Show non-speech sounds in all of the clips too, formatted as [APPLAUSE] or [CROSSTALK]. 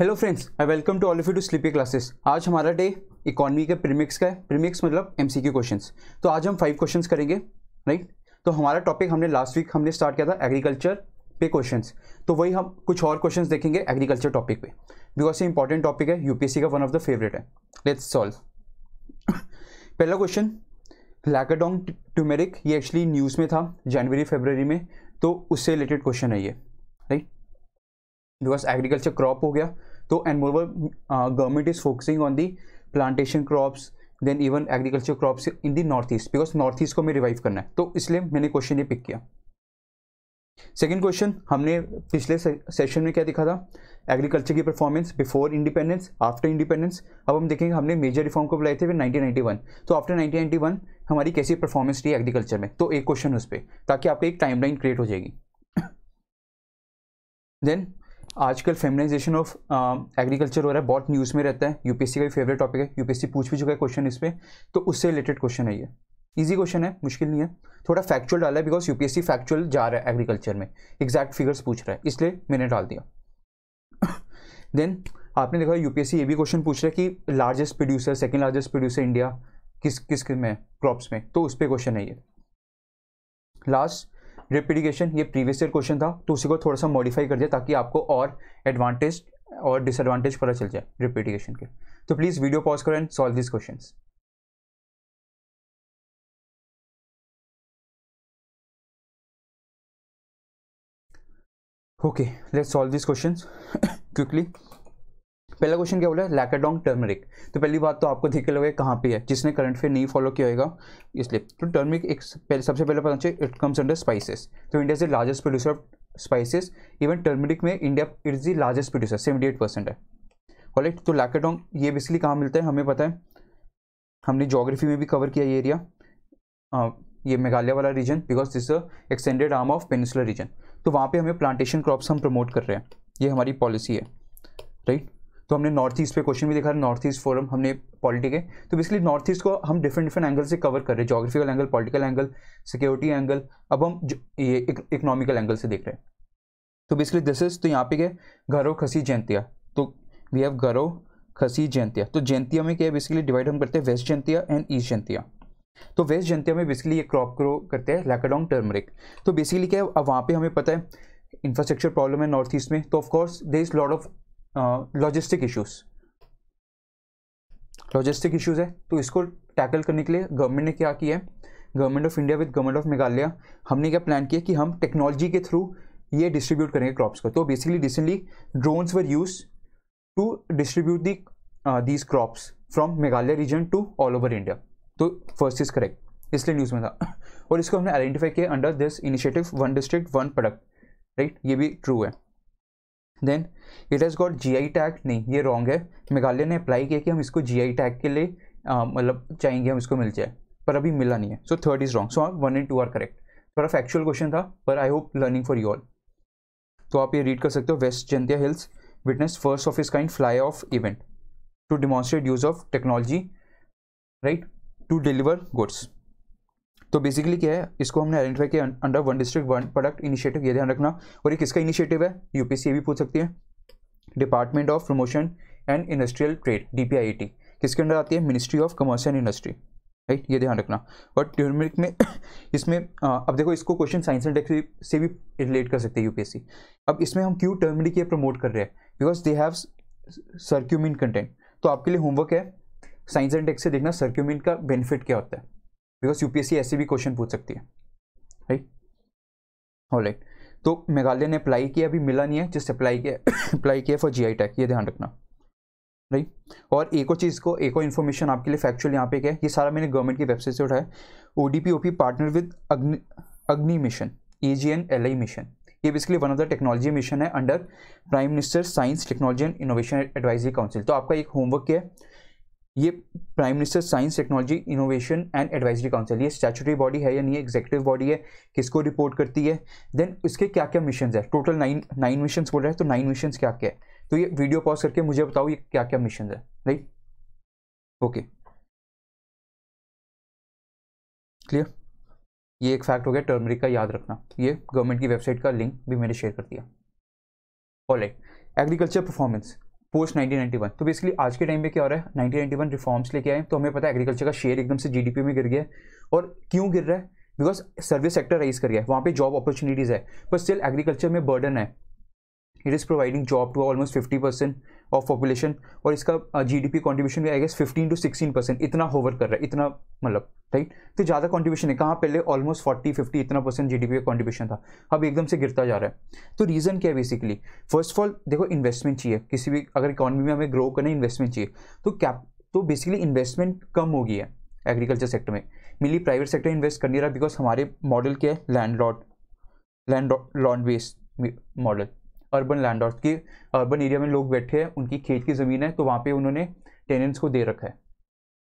Hello friends I welcome to all of you to Sleepy Classes आज हमारा day economy के premix का है प्रीमिक्स मतलब एमसीक्यू क्वेश्चंस तो आज हम फाइव क्वेश्चंस करेंगे राइट तो हमारा टॉपिक हमने लास्ट वीक हमने स्टार्ट किया था एग्रीकल्चर पे क्वेश्चंस तो वही हम कुछ और क्वेश्चंस देखेंगे एग्रीकल्चर टॉपिक पे बिकॉज ये इंपॉर्टेंट टॉपिक है यूपीएससी का वन ऑफ द फेवरेट है लेट्स सॉल्व [COUGHS] पहला क्वेश्चन लैकडोंग ट्यूमेरिक ये एक्चुअली न्यूज़ में था जनवरी फेबररी में तो उससे रिलेटेड क्वेश्चन है ये बिकॉज एग्रीकल्चर क्रॉप हो गया तो and moreover government is focusing on the plantation crops then even agriculture crops in the north east because north east को हमें रिवाइव करना है तो इसलिए मैंने क्वेश्चन ये पिक किया सेकेंड क्वेश्चन हमने पिछले सेशन में क्या दिखा था एग्रीकल्चर की performance before independence after independence अब हम देखेंगे हमने मेजर रिफॉर्म को बुलाए थे फिर 1991 तो आफ्टर 1991 हमारी कैसी परफॉर्मेंस रही एग्रीकल्चर में तो एक क्वेश्चन उस पर ताकि आपका एक टाइमलाइन क्रिएट हो जाएगी देन [COUGHS] आजकल फेमिनाइजेशन ऑफ एग्रीकल्चर हो रहा है बहुत न्यूज़ में रहता है यूपीएससी का भी फेवरेट टॉपिक है यूपीएससी पूछ भी चुका है क्वेश्चन इस पर तो उससे रिलेटेड क्वेश्चन है ये ईजी क्वेश्चन है मुश्किल नहीं है थोड़ा फैक्चुअल डाला है बिकॉज यूपीएससी फैक्चुअल जा रहा है एग्रीकल्चर में एग्जैक्ट फिगर्स पूछ रहा है इसलिए मैंने डाल दिया देन [COUGHS] आपने देखा यूपीएससी ये भी क्वेश्चन पूछ रहा है कि largest producer second largest producer India किस किस में क्रॉप्स में तो उस पर क्वेश्चन है ये लास्ट ड्रिप इरीगेशन ये प्रीवियस ईयर क्वेश्चन था तो उसी को थोड़ा सा मॉडिफाई कर दिया ताकि आपको और एडवांटेज और डिसएडवांटेज पता चल जाए ड्रिप इरीगेशन के तो प्लीज़ वीडियो पॉज करो and solve this question okay let's solve this question quickly पहला क्वेश्चन क्या बोला है टर्मरिक तो पहली बात तो आपको के लगे कहाँ पे है जिसने करंट फेयर नहीं फॉलो किया होगा इसलिए तो टर्मरिक एक पहले, सबसे पहले पता चाहिए इट कम्स अंडर स्पाइसेस तो India is the largest producer of spices even turmeric में India it is the largest producer seventy eight percent है राइट तो लैकेडोंग ये बेसिकली कहाँ मिलता है हमें पता है हमने जोग्राफी में भी कवर किया ये एरिया ये मेघालय वाला region because this extended arm of peninsular region तो वहाँ पर हमें प्लांटेशन क्रॉप्स हम प्रमोट कर रहे हैं ये हमारी पॉलिसी है राइट तो हमने नॉर्थ ईस्ट पे क्वेश्चन भी देखा नॉर्थ ईस्ट फोरम हमने पॉलिटी के तो बेसिकली नॉर्थ ईस्ट को हम डिफरेंट डिफरेंट एंगल से कवर कर रहे हैं geographical angle political angle security angle अब हम ये इकोनॉमिकल एंगल से देख रहे हैं तो बेसिकली दिस इज तो यहाँ पे क्या घरो खसी जयंतिया तो वी हैव घरो खसी जयंतिया तो जयंतिया में क्या है बेसिकली डिवाइड हम करते हैं west Jaintia and east Jaintia तो वेस्ट जयंतिया में बेसिकली ये क्रॉप ग्रो करते हैं लैकडोंग टर्मरिक तो बेसिकली क्या है अब वहाँ पे हमें पता है इंफ्रास्ट्रक्चर प्रॉब्लम है नॉर्थ ईस्ट में तो of course there is lot of logistic issues logistic issues है तो इसको टैकल करने के लिए गवर्नमेंट ने क्या किया है government of India with government of Meghalaya हमने क्या प्लान किया कि हम टेक्नोलॉजी के थ्रू ये डिस्ट्रीब्यूट करेंगे क्रॉप्स को तो basically recently drones were used to distribute the these crops from Meghalaya region to all over India तो फर्स्ट इज करेक्ट इसलिए न्यूज़ में था और इसको हमने आइडेंटिफाई किया under this initiative one district one product right ये भी ट्रू है then it has got G I tag नहीं ये रॉन्ग है मेघालय ने अप्लाई किया कि हम इसको जी आई टैग के लिए मतलब चाहेंगे हम इसको मिल जाए पर अभी मिला नहीं है so third is wrong so आप one and two are correct थोड़ा फैक्चुअल क्वेश्चन था पर I hope learning for you all तो आप ये रीड कर सकते हो west Jaintia hills witness first of its kind fly off event to demonstrate use of technology right to deliver goods तो बेसिकली क्या है इसको हमने आइडेंटिफाई किया under one district one product initiative ये ध्यान रखना और ये किसका इनिशिएटिव है यूपीसी भी पूछ सकती है department of promotion and industrial trade D किसके अंडर आती है ministry of commerce and industry right ये ध्यान रखना और ट्यूरमरिक में [COUGHS] इसमें अब देखो इसको क्वेश्चन साइंस एंड टेक्स से भी रिलेट कर सकते हैं यूपीएससी अब इसमें हम क्यों टर्मरिक ये प्रमोट कर रहे हैं because they have curcumin content तो आपके लिए होमवर्क है साइंस एंड टेक्स से देखना सर्क्यूमिन का बेनिफिट क्या होता है बिकॉज यूपीएससी ऐसे भी क्वेश्चन पूछ सकती है राइट ऑलराइट तो मेघालय ने अप्लाई किया अभी मिला नहीं है जिससे अप्लाई किया अप्लाई [COUGHS] किया फॉर जीआई टैग ये ध्यान रखना राइट और एक और चीज़ को एक और इन्फॉर्मेशन आपके लिए फैक्चुअल यहाँ पे क्या है ये सारा मैंने गवर्नमेंट की वेबसाइट से उठाया O D P O P partner with Agni Agni mission A G N L I mission ये basically one of the technology mission है under prime minister science technology and innovation advisory council तो आपका एक homework क्या है ये prime minister science technology innovation and advisory council ये statutory body है या नहीं एग्जीक्यूटिव बॉडी है किसको रिपोर्ट करती है देन इसके क्या क्या मिशन है टोटल नाइन नाइन मिशन बोल रहे हैं तो नाइन मिशन क्या क्या है तो ये वीडियो पॉज करके मुझे बताओ ये क्या क्या मिशन है राइट ओके क्लियर ये एक फैक्ट हो गया टर्मरिक का याद रखना ये गवर्नमेंट की वेबसाइट का लिंक भी मैंने शेयर कर दिया all right agriculture performance post 1991 तो बेसिकली आज के टाइम में क्या हो रहा है 1991 रिफॉर्म्स लेके आए तो हमें पता है एग्रीकल्चर का शेयर एकदम से जीडीपी में गिर गया और क्यों गिर रहा है बिकॉज सर्विस सेक्टर राइज कर गया है वहाँ पे जॉब अपॉर्चुनिटीज़ है पर स्टिल एग्रीकल्चर में बर्डन है it is providing job to almost fifty percent of population और इसका जी डी पी कॉन्ट्रीब्यूशन भी I guess fifteen to sixteen percent इतना होवर कर रहा है इतना मतलब राइट तो ज़्यादा कॉन्ट्रीब्यूशन है कहाँ पहले ऑलमोस्ट फोर्टी फिफ्टी इतना परसेंट जी का कॉन्ट्रीब्यूशन था अब एकदम से गिरता जा रहा है तो रीज़न क्या है बेसिकली फर्स्ट ऑफ ऑल देखो इन्वेस्टमेंट चाहिए किसी भी अगर इकॉनमी में हमें ग्रो करना इन्वेस्टमेंट चाहिए तो क्या तो बेसिकली इन्वेस्टमेंट कम हो गई है एग्रीकल्चर सेक्टर में मिली प्राइवेट सेक्टर इन्वेस्ट कर नहीं रहा बिकॉज हमारे मॉडल क्या है landlord landlord based model urban landlord के अर्बन एरिया में लोग बैठे हैं उनकी खेत की ज़मीन है तो वहाँ पर उन्होंने टेनेंट्स को दे रखा है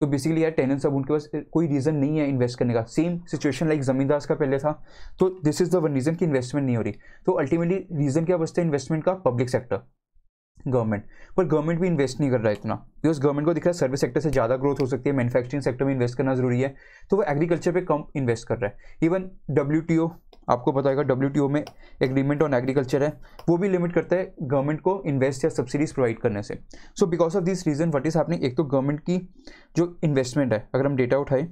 तो बेसिकली यार टेनेंट्स अब उनके पास कोई रीज़न नहीं है इन्वेस्ट करने का सेम सिचुएशन लाइक जमींदार का पहले था तो this is the one reason कि इन्वेस्टमेंट नहीं हो रही तो अल्टीमेटली रीज़न क्या बचता है इन्वेस्टमेंट का पब्लिक सेक्टर गवर्नमेंट पर गवर्नमेंट भी इन्वेस्ट नहीं कर रहा है इतना बिकॉज गवर्नमेंट को दिख रहा है सर्विस सेक्टर से ज़्यादा ग्रोथ हो सकती है मैनुफैक्चरिंग सेक्टर में इन्वेस्ट करना जरूरी है तो वो एग्रीकल्चर पे कम इन्वेस्ट कर रहा है इवन डब्ल्यू आपको पता होगा डब्ल्यू में एग्रीमेंट ऑन एग्रीकल्चर है वो भी लिमिट करता है गवर्नमेंट को इन्वेस्ट या सब्सिडीज प्रोवाइड करने से so because of this reason what is happening एक तो गवर्नमेंट की जो इन्वेस्टमेंट है अगर हम डेटा उठाएं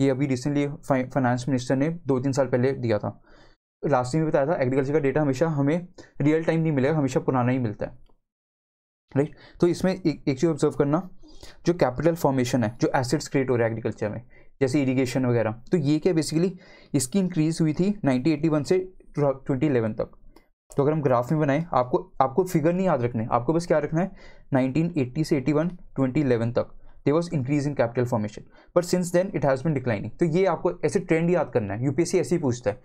ये अभी रिसेंटली फाइनेंस मिनिस्टर ने दो तीन साल पहले दिया था लास्ट में बताया था एग्रीकल्चर का डेटा हमेशा हमें रियल टाइम नहीं मिलेगा हमेशा पुराना ही मिलता है राइट right? तो इसमें एक, एक चीज़ ऑब्जर्व करना जो कैपिटल फॉर्मेशन है जो एसेट्स क्रिएट हो रहा है एग्रीकल्चर में जैसे इरीगेशन वगैरह तो ये क्या बेसिकली इसकी इंक्रीज़ हुई थी नाइनटीन से ट्वेंटी तक तो अगर हम ग्राफ में बनाएं आपको आपको फिगर नहीं याद रखना है आपको बस क्या रखना है 1980 से 81 2011 तक there was increase in capital formation but since then it has been declining तो ये आपको ऐसे ट्रेंड याद करना है यूपीएससी ऐसे ही पूछता है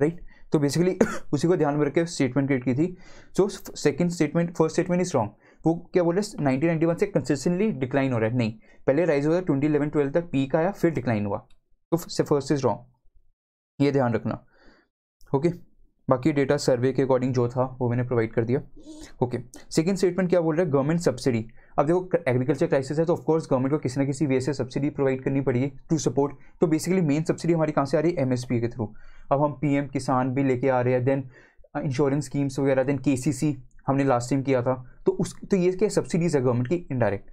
राइट right? तो बेसिकली [COUGHS] उसी को ध्यान में रखकर स्टेटमेंट क्रिएट की थी so second statement first statement is wrong वो क्या बोले नाइनटीन से कंसिस्टेंटली डिक्लाइन हो रहा है नहीं पहले राइज हुआ ट्वेंटी इलेवन ट्वेल्व तक पीक आया फिर डिक्लाइन हुआ तो फर्स्ट इज रॉन्ग ये ध्यान रखना ओके बाकी डेटा सर्वे के अकॉर्डिंग जो था वो मैंने प्रोवाइड कर दिया ओके सेकेंड स्टेटमेंट क्या बोल रहा है गवर्नमेंट सब्सिडी अब देखो एग्रीकल्चर क्राइसिस है तो ऑफकोर्स गवर्नमेंट को किसी ना किसी वे से सब्सिडी प्रोवाइड करनी पड़ेगी टू सपोर्ट तो बेसिकली मेन सब्सिडी हमारी कहाँ से आ रही है एमएसपी के थ्रू अब हम पीएम किसान भी लेके आ रहे हैं देन इंश्योरेंस हाँ, स्कीम्स वगैरह देन के हमने लास्ट टाइम किया था तो उस तो ये क्या सब्सिडीज़ है गवर्नमेंट की इनडायरेक्ट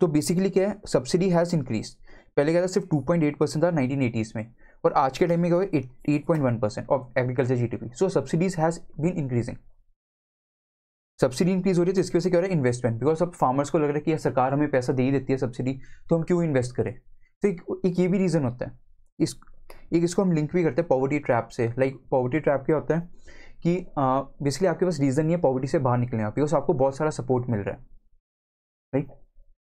तो बेसिकली क्या है सब्सिडी हैज़ इंक्रीज पहले क्या था सिर्फ 2.8 परसेंट था नाइनटीन एटीज़ में और आज के टाइम में क्या हुआ eight point one percent of agriculture G D P so subsidies has been increasing subsidy increase हो रही है तो इसकी वजह से क्या हो रहा है इन्वेस्टमेंट बिकॉज अब फार्मर्स को लग रहा है कि यार सरकार हमें पैसा दे ही देती है सब्सिडी तो हम क्यों इन्वेस्ट करें तो एक, एक ये भी रीज़न होता है इस एक इसको हम लिंक भी करते हैं पॉवर्टी ट्रैप से लाइक पॉवर्टी ट्रैप क्या होता है कि बेसिकली आपके पास रीज़न नहीं है पॉवर्टी से बाहर निकलने का बिकॉज आपको बहुत सारा सपोर्ट मिल रहा है राइट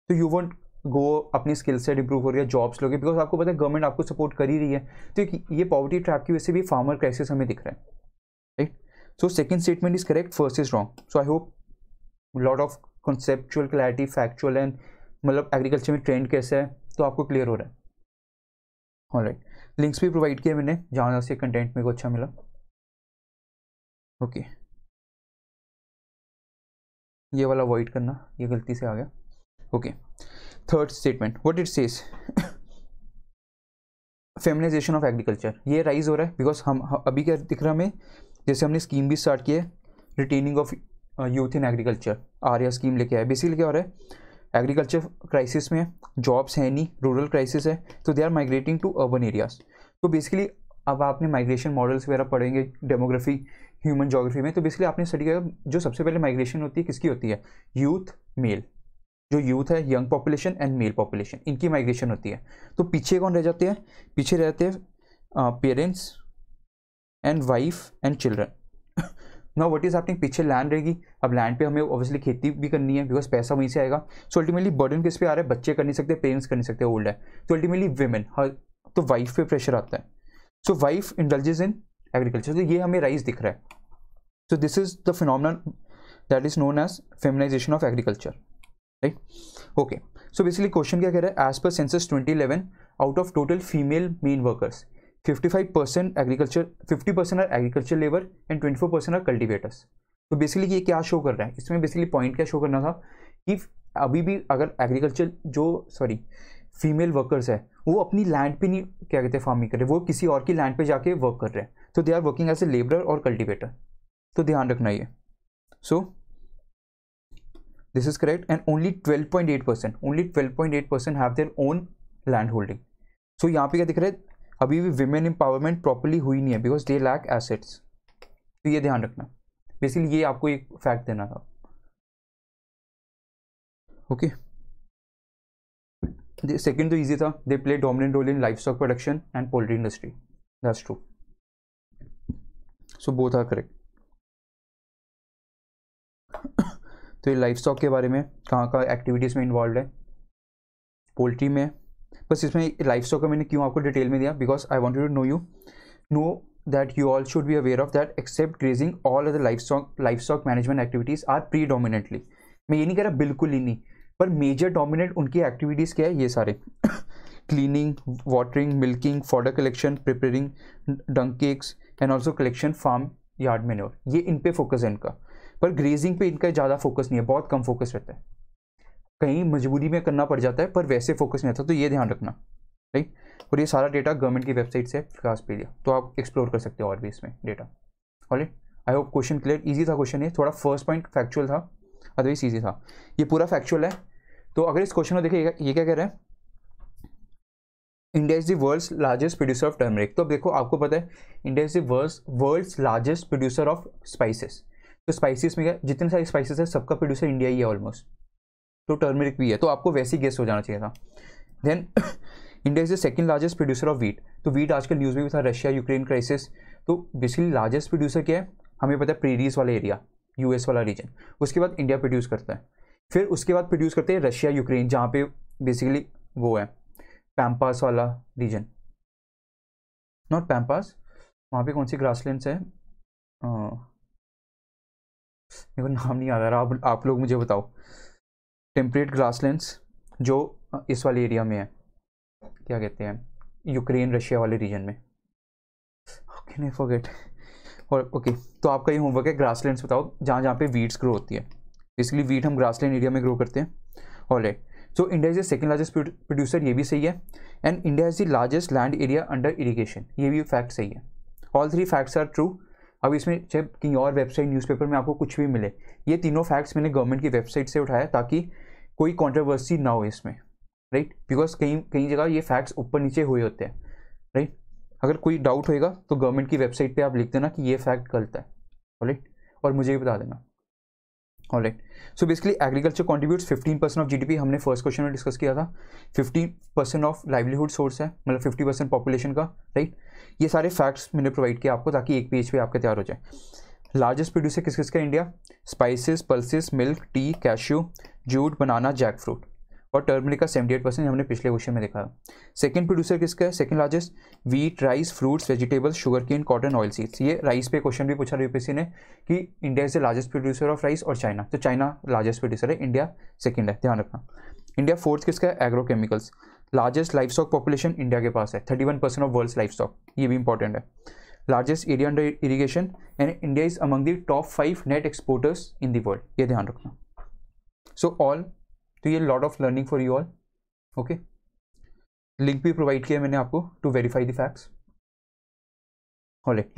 तो यू वॉन्ट गो अपनी स्किल सेट इंप्रूव हो रही है जॉब्स लोगे बिकॉज आपको पता है गवर्नमेंट आपको सपोर्ट कर ही रही है तो ये पॉवर्टी ट्रैप की वजह से भी फार्मर क्राइसिस हमें दिख रहा है right so second statement is correct first is wrong so I hope lot of conceptual clarity factual and मतलब एग्रीकल्चर में ट्रेंड कैसे है तो आपको क्लियर हो रहा है राइट लिंक्स भी प्रोवाइड किए मैंने जहाँ जहाँ से कंटेंट मेरे को अच्छा मिला ओके ये वाला अवॉइड करना ये गलती से आ गया okay third statement what it says feminisation of agriculture ये राइज हो रहा है बिकॉज हम अभी क्या दिख रहा है हमें जैसे हमने स्कीम भी स्टार्ट की है retaining of youth in agriculture ARYA scheme लेके आए बेसिकली क्या हो रहा है एग्रीकल्चर क्राइसिस में जॉब्स हैं नहीं रूरल क्राइसिस है तो they are migrating to urban areas तो बेसिकली अब आपने माइग्रेशन मॉडल्स वगैरह पढ़ेंगे डेमोग्राफी ह्यूमन जोग्राफी में तो बेसिकली आपने स्टडी किया जो सबसे पहले माइग्रेशन होती है किसकी होती है यूथ मेल जो यूथ है young population and male population इनकी माइग्रेशन होती है तो पीछे कौन रह जाते हैं पीछे रहते हैं parents and wife and children ना वट इज़ आपने पीछे लैंड रहेगी अब लैंड पे हमें ऑब्वियसली खेती भी करनी है बिकॉज पैसा वहीं से आएगा सो अल्टीमेटली बर्डन किस पे आ रहा है बच्चे कर नहीं सकते पेरेंट्स कर नहीं सकते ओल्ड है तो अल्टीमेटली वेमेन हर तो वाइफ पे प्रेशर आता है सो वाइफ इंडल्जेज इन एग्रीकल्चर तो ये हमें राइस दिख रहा है so this is the final that is known as feminisation of agriculture right okay so basically question क्या कह रहा है as per census 2011 out of total female main workers 55 percent agriculture fifty percent are agriculture labour and 24 percent are cultivators तो basically ये क्या show कर रहा है इसमें बेसिकली पॉइंट क्या शो करना था कि अभी भी अगर एग्रीकल्चर जो सॉरी फीमेल वर्कर्स है वो अपनी लैंड पे नहीं क्या कहते हैं फार्मिंग कर रहे वो किसी और की लैंड पे जाके वर्क कर रहे हैं तो they are working as a labour और कल्टिवेटर तो ध्यान रखना ये so this is correct and only twelve point eight percent only twelve point eight percent have their own land holding so यहाँ पे क्या दिख रहा है अभी भी विमेन एम्पावरमेंट प्रॉपरली हुई नहीं है बिकॉज दे लैक एसेट्स तो ये ध्यान रखना बेसिकली ये आपको एक फैक्ट देना था ओके okay. सेकेंड तो ईजी था they play dominant role in livestock production and poultry industry that's true so both are correct तो ये लाइफ स्टॉक के बारे में कहाँ कहाँ एक्टिविटीज़ में इन्वॉल्व है पोल्ट्री में बस इसमें लाइफ स्टॉक का मैंने क्यों आपको डिटेल में दिया because I want to know you know should you aware of be except of all other livestock livestock management activities are pre predominantly मैं ये नहीं कह रहा बिल्कुल ही नहीं पर मेजर डोमिनेंट उनकी एक्टिविटीज़ क्या है ये सारे cleaning watering milking fodder collection preparing dung cakes and also collection farm yard manure ये इन पे फोकस है इनका पर ग्रेजिंग पे इनका ज़्यादा फोकस नहीं है बहुत कम फोकस रहता है कहीं मजबूरी में करना पड़ जाता है पर वैसे फोकस नहीं रहता तो ये ध्यान रखना राइट और ये सारा डेटा गवर्नमेंट की वेबसाइट से खास पे लिया तो आप एक्सप्लोर कर सकते हो और भी इसमें data already I hope question clear easy था क्वेश्चन ये थोड़ा फर्स्ट पॉइंट फैक्चुअल था अदरवाइज ईजी था ये पूरा फैक्चुअल है तो अगर इस क्वेश्चन को देखिए ये क्या कह रहे हैं India is the world's largest producer of turmeric तो अब देखो आपको पता है India is the world world's largest producer of spices तो स्पाइसिस में क्या जितने सारे स्पाइसेस है सबका प्रोड्यूसर इंडिया ही है ऑलमोस्ट तो टर्मरिक भी है तो आपको वैसे ही गेस्ट हो जाना चाहिए था then India is the second largest producer of wheat तो वीट आजकल न्यूज़ में भी था रशिया यूक्रेन क्राइसिस तो बेसिकली लार्जेस्ट प्रोड्यूसर क्या है हमें पता है प्रेरीज वाला एरिया यूएस वाला रीजन उसके बाद इंडिया प्रोड्यूस करता है फिर उसके बाद प्रोड्यूस करते हैं रशिया यूक्रेन जहाँ पे बेसिकली वो है पैम्पास वाला रीजन नॉट पैम्पास वहाँ पे कौन सी ग्रासलैंड्स है मेरे को नाम नहीं आ रहा आप आप लोग मुझे बताओ टेम्परेट ग्रासलैंड्स जो इस वाले एरिया में है क्या कहते हैं यूक्रेन रशिया वाले रीजन में कैन आई फॉरगेट और ओके तो आपका ये होमवर्क है ग्रास लैंड बताओ जहाँ जहाँ पे वीट्स ग्रो होती है इसलिए वीट हम ग्रास लैंड एरिया में ग्रो करते हैं all right so India is the second largest producer ये भी सही है and India is the largest land area under irrigation ये भी फैक्ट सही है all three facts are true अब इसमें चाहे कहीं और वेबसाइट न्यूज़पेपर में आपको कुछ भी मिले ये तीनों फैक्ट्स मैंने गवर्नमेंट की वेबसाइट से उठाया ताकि कोई कॉन्ट्रोवर्सी ना हो इसमें राइट बिकॉज कहीं कहीं जगह ये फैक्ट्स ऊपर नीचे हुए होते हैं राइट अगर कोई डाउट होएगा तो गवर्नमेंट की वेबसाइट पे आप लिख देना कि ये फैक्ट गलत है ऑलराइट और मुझे भी बता देना alright so basically agriculture contribute fifteen percent of GDP हमने फर्स्ट क्वेश्चन में डिस्कस किया था fifteen percent of livelihood source है मतलब फिफ्टी परसेंट पॉपुलेशन का राइट ये सारे फैक्ट्स मैंने प्रोवाइड किया आपको ताकि एक पेज पे आपके तैयार हो जाए लार्जेस्ट प्रोड्यूसर किस किस का India spices pulses milk tea cashew jute banana jackfruit और टर्मरिक का सेवेंटी एट परसेंट हमने पिछले क्वेश्चन में देखा सेकंड प्रोड्यूसर किसका है second largest wheat rice fruits vegetables sugarcane cotton oilseeds ये राइस पे क्वेश्चन भी पूछा यूपीसी ने कि India is the largest producer of rice और चाइना तो चाइना लार्जेस्ट प्रोड्यूसर है इंडिया सेकेंड है ध्यान रखना इंडिया फोर्थ किसका है agrochemicals largest livestock population India के पास है thirty one percent of world livestock ये भी इंपॉर्टेंट है largest area under irrigation and India is among the top five net exporters in the world ये ध्यान रखना सो ऑल तो ये lot of learning for you all okay link भी provide किया मैंने आपको to verify the facts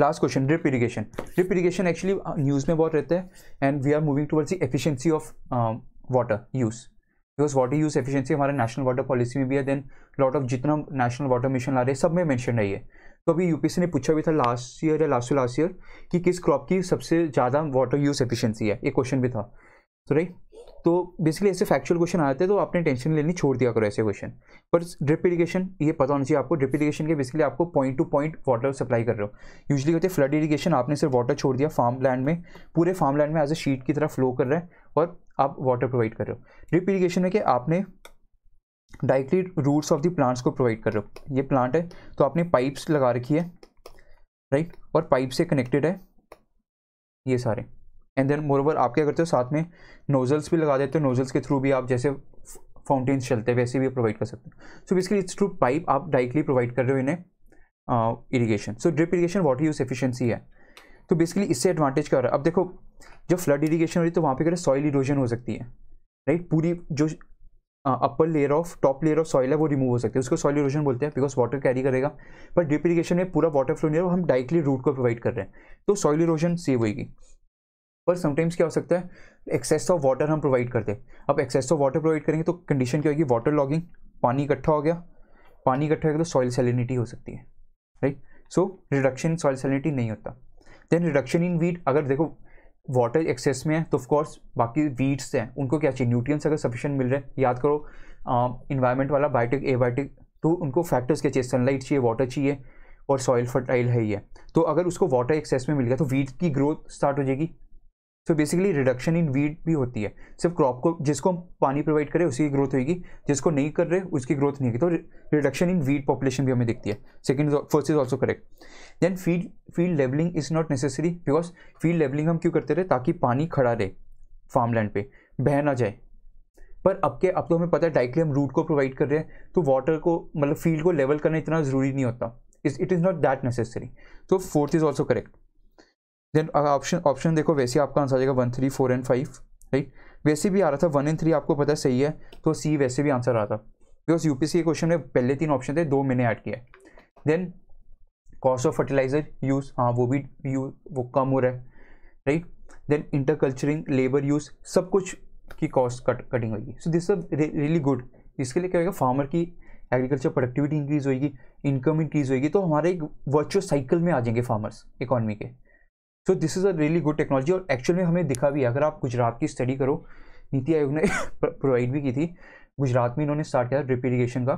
last question drip irrigation drip irrigation actually news में बहुत रहता है and we are moving towards the efficiency of water use because water use efficiency हमारे national water policy में भी है देन लॉट ऑफ जितना national water mission ला रहे हैं सब में मैंशन रही है तो अभी यूपीसी ने पूछा भी था लास्ट ईयर या लास्ट लास्ट ईयर कि किस क्रॉप की सबसे ज़्यादा वाटर यूज एफिशियंसी है ये क्वेश्चन भी था तो राइट तो बेसिकली ऐसे फैक्चुअल क्वेश्चन आते हैं तो आपने टेंशन लेनी छोड़ दिया करो ऐसे क्वेश्चन पर ड्रिप इरीगेशन ये पता होना चाहिए आपको ड्रिप इरीगेशन के बेसिकली आपको point to point water supply कर रहे हो यूजली होते हैं फ्लड इरीगेशन आपने सिर्फ वाटर छोड़ दिया फार्म लैंड में पूरे फार्म लैंड में एज ए शीट की तरह फ्लो कर रहा है और आप वाटर प्रोवाइड कर रहे हो ड्रिप इरीगेशन में कि आपने directly roots of the plants को प्रोवाइड कर रहे हो ये प्लांट है तो आपने पाइप्स लगा रखी है राइट और पाइप से कनेक्टेड है ये सारे एंड देन मोरवर आप क्या करते हो साथ में नोजल्स भी लगा देते हो नोजल्स के थ्रू भी आप जैसे फाउंटेन्स चलते हैं वैसे भी प्रोवाइड कर सकते हो so basically it's through pipe आप डायरेक्टली प्रोवाइड कर रहे हो इन्हें irrigation so drip irrigation water use efficiency है तो बेसिकली इससे एडवांटेज क्या हो रहा है अब देखो जब फ्लड इरीगेशन हो रही है तो वहाँ पर क्या सॉइल इरोजन हो सकती है राइट पूरी जो upper layer of top layer of soil है वो रिमूव हो सकती है उसको सॉइल इरोजन बोलते हैं बिकॉज वाटर कैरी करेगा पर ड्रिप इरीगेशन में पूरा वाटर फ्लो नहीं है हम डायरेक्टली रूट को प्रोवाइड कर रहे हैं तो सॉइल इरोजन सेव होगी पर समटाइम्स क्या हो सकता है एक्सेस ऑफ वाटर हम प्रोवाइड करते हैं अब एक्सेस ऑफ वाटर प्रोवाइड करेंगे तो कंडीशन क्या होगी वाटर लॉगिंग पानी इकट्ठा हो गया पानी इकट्ठा हो गया तो सॉइल सेलिनिटी हो सकती है right so reduction in soil salinity नहीं होता देन रिडक्शन इन वीट अगर देखो वाटर एक्सेस में है तो ऑफकोर्स बाकी वीड्स हैं उनको क्या चाहिए न्यूट्रिएंट्स अगर सफिशेंट मिल रहे हैं याद करो इन्वायरमेंट वाला बायोटिक एबायोटिक तो उनको फैक्टर्स क्या चाहिए सनलाइट चाहिए वाटर चाहिए और सॉइल फर्टाइल है ही है तो अगर उसको वाटर एक्सेस में मिल गया तो वीट की ग्रोथ स्टार्ट हो जाएगी so basically reduction in weed भी होती है सिर्फ क्रॉप को जिसको हम पानी प्रोवाइड करें उसकी ग्रोथ होगी जिसको नहीं कर रहे उसकी ग्रोथ नहीं होगी तो रिडक्शन इन वीड पॉपुलेशन भी हमें दिखती है second first is also correct then field field levelling is not necessary because field levelling हम क्यों करते रहे ताकि पानी खड़ा रहे फार्म लैंड पर बह ना जाए पर अब के अब तो हमें पता है डायरेक्टली हम रूट को प्रोवाइड कर रहे हैं तो वाटर को मतलब फील्ड को लेवल करना इतना ज़रूरी नहीं होता it is not that necessary तो fourth is also correct then option option देखो वैसे आपका आंसर आ जाएगा one three four and five right वैसे भी आ रहा था वन एंड थ्री आपको पता सही है तो सी वैसे भी आंसर आ रहा था बिकॉज यूपीसी के क्वेश्चन में पहले तीन ऑप्शन थे दो मैंने ऐड किया then cost of fertiliser use हाँ वो भी यूज वो कम हो रहा है right then interculturing labour use सब कुछ की कॉस्ट कट कटिंग होगी सो दिस रियली गुड इसके लिए क्या होगा फार्मर की एग्रीकल्चर प्रोडक्टिविटी इंक्रीज़ होगी इनकम इंक्रीज़ होगी तो हमारे एक वर्चुअल साइकिल में आ जाएंगे फार्मर्स इकोनॉमी के so this is a really good technology और एक्चुअल में हमें दिखा भी है अगर आप गुजरात की स्टडी करो नीति आयोग ने [LAUGHS] प्रोवाइड भी की थी गुजरात में इन्होंने स्टार्ट किया ड्रिप इरीगेशन का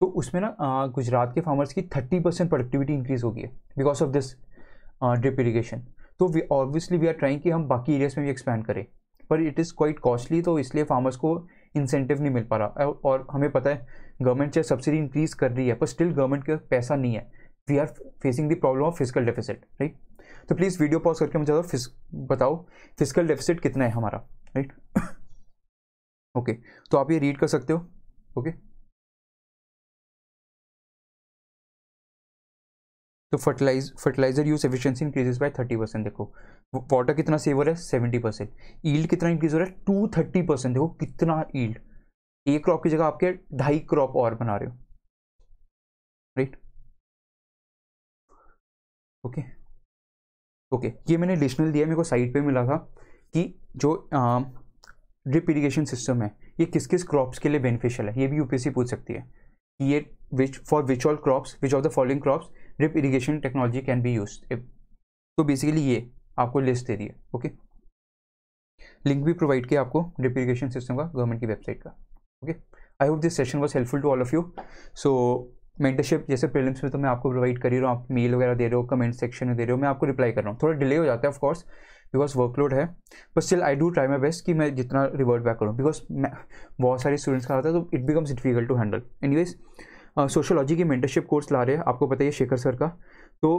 तो उसमें ना गुजरात के फार्मर्स की थर्टी परसेंट प्रोडक्टिविटी इंक्रीज़ होगी है because of this drip irrigation तो we obviously we are trying कि हम बाकी एरियाज में भी एक्सपैंड करें पर इट इज़ क्वाइट कॉस्टली तो इसलिए फार्मर्स को इंसेंटिव नहीं मिल पा रहा और हमें पता है गवर्नमेंट चाहे सब्सिडी इंक्रीज़ कर रही है पर स्टिल गवर्नमेंट का पैसा नहीं है we are facing the problem of physical deficit right तो प्लीज़ वीडियो पॉज करके मुझे फिस, बताओ फिजिकल डेफिसिट कितना है हमारा राइट ओके [LAUGHS] okay, तो आप ये रीड कर सकते हो ओके okay? तो fertilise fertiliser use efficiency increases by thirty percent देखो वाटर कितना सेव हो रहा है सेवेंटी परसेंट ईल्ड कितना इंक्रीज हो रहा है टू थर्टी परसेंट देखो कितना ईल्ड एक क्रॉप की जगह आपके ढाई क्रॉप और बना रहे हो राइट ओके ओके ये मैंने एडिशनल दिया मेरे को साइड पे मिला था कि जो ड्रिप इरीगेशन सिस्टम है ये किस किस क्रॉप्स के लिए बेनिफिशियल है ये भी यूपीएससी पूछ सकती है कि ये which for which all crops which of the following crops drip irrigation technology can be use तो बेसिकली ये आपको लिस्ट दे दी है ओके लिंक भी प्रोवाइड किया आपको ड्रिप इरीगेशन सिस्टम का गवर्नमेंट की वेबसाइट का okay I hope this session was helpful to all of you so mentorship जैसे प्रीलिम्स में तो मैं आपको प्रोवाइड कर ही रहा हूँ आप मेल वगैरह दे रहे हो कमेंट सेक्शन में दे रहे हो मैं आपको रिप्लाई कर रहा हूँ थोड़ा डिले हो जाता है ऑफकोर्स बिकॉज वर्कलोड है but still I do try my best कि मैं जितना रिवर्ट बैक करूँ बिकॉज मैं बहुत सारे स्टूडेंट्स का आता है तो it becomes difficult to handle anyways sociology की मेंटरशिप कोर्स ला रहे हैं आपको पता है शेखर सर का तो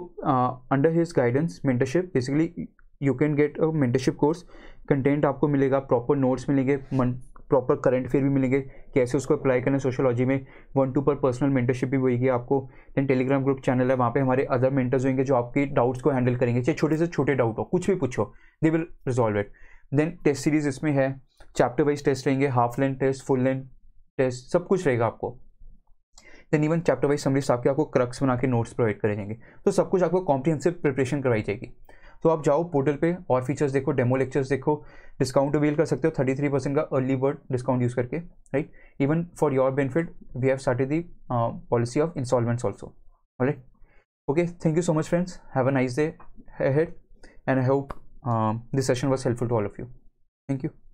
under his guidance mentorship basically you can get a mentorship course content आपको मिलेगा प्रॉपर नोट्स मिलेंगे मन प्रॉपर करंट फेयर भी मिलेंगे कैसे उसको अप्लाई करना सोशोलॉजी में वन टू पर पर्सनल मेंटरशिप भी होगी आपको देन टेलीग्राम ग्रुप चैनल है वहाँ पे हमारे अदर मेंटर्स होंगे जो आपके डाउट्स को हैंडल करेंगे चाहे छोटे से छोटे डाउट हो कुछ भी पूछो they will resolve it then test series इसमें है चैप्टर वाइज टेस्ट रहेंगे half length test full length test सब कुछ रहेगा आपको then even chapter wise summaries आपके आपको क्रक्स बना के नोट्स प्रोवाइड करेंगे जाएंगे तो सब कुछ आपको कॉम्प्रिहेंसिव प्रिपरेशन करवाई जाएगी तो आप जाओ पोर्टल पे और फीचर्स देखो डेमो लेक्चर्स देखो डिस्काउंट अवेल कर सकते हो थर्टी थ्री परसेंट का अर्ली बर्ड डिस्काउंट यूज़ करके right even for your benefit we have started the policy of instalments also right okay thank you so much friends have a nice day ahead and I hope this session was helpful to all of you thank you